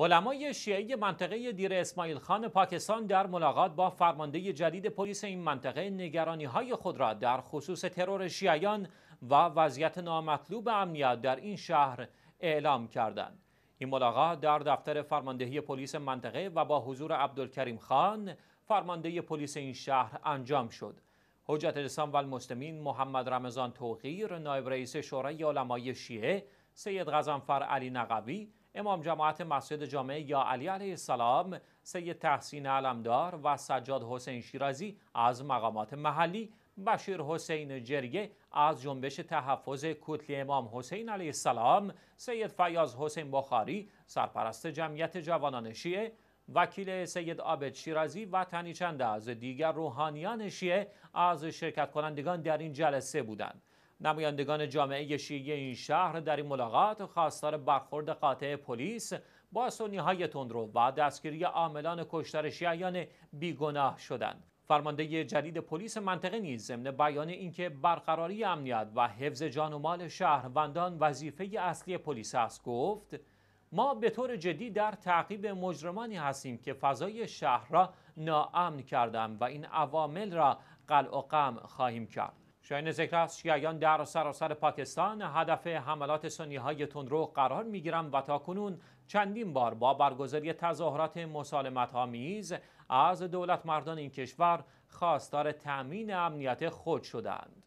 علمای شیعه منطقه دیر اسماعیل خان پاکستان در ملاقات با فرمانده جدید پلیس این منطقه نگرانی های خود را در خصوص ترور شیعیان و وضعیت نامطلوب امنیت در این شهر اعلام کردند. این ملاقات در دفتر فرماندهی پلیس منطقه و با حضور عبدالکریم خان فرمانده پلیس این شهر انجام شد. حجت الاسلام و محمد رمضان توقیر نایب رئیس شورای علمای شیعه سید غزنفر علی نقوی امام جماعت مسجد جامعه یا علی علیه السلام سید تحسین علمدار و سجاد حسین شیرازی از مقامات محلی بشیر حسین جریه از جنبش تحفظ کتلی امام حسین علیه السلام سید فیاض حسین بخاری سرپرست جمعیت جوانان شیعه وکیل سید آبد شیرازی و تنی چند از دیگر روحانیان شیعه از شرکت کنندگان در این جلسه بودند نمایندگان جامعه شیعی این شهر در این ملاقات خواستار برخورد قاطع پلیس با سنی های تندرو و دستگیری عاملان کشتار شیعیان بیگناه شدند. فرمانده جدید پلیس منطقه نیز ضمن بیان اینکه برقراری امنیت و حفظ جان و مال شهروندان وظیفه اصلی پلیس است گفت ما به طور جدی در تعقیب مجرمانی هستیم که فضای شهر را ناامن کردند و این عوامل را قلع و قم خواهیم کرد شاین ذکر است شیعیان در سراسر پاکستان هدف حملات سنی های تندرو قرار می و تا کنون چندین بار با برگزاری تظاهرات مسالمت آمیز از دولت مردان این کشور خواستار تأمین امنیت خود شدند.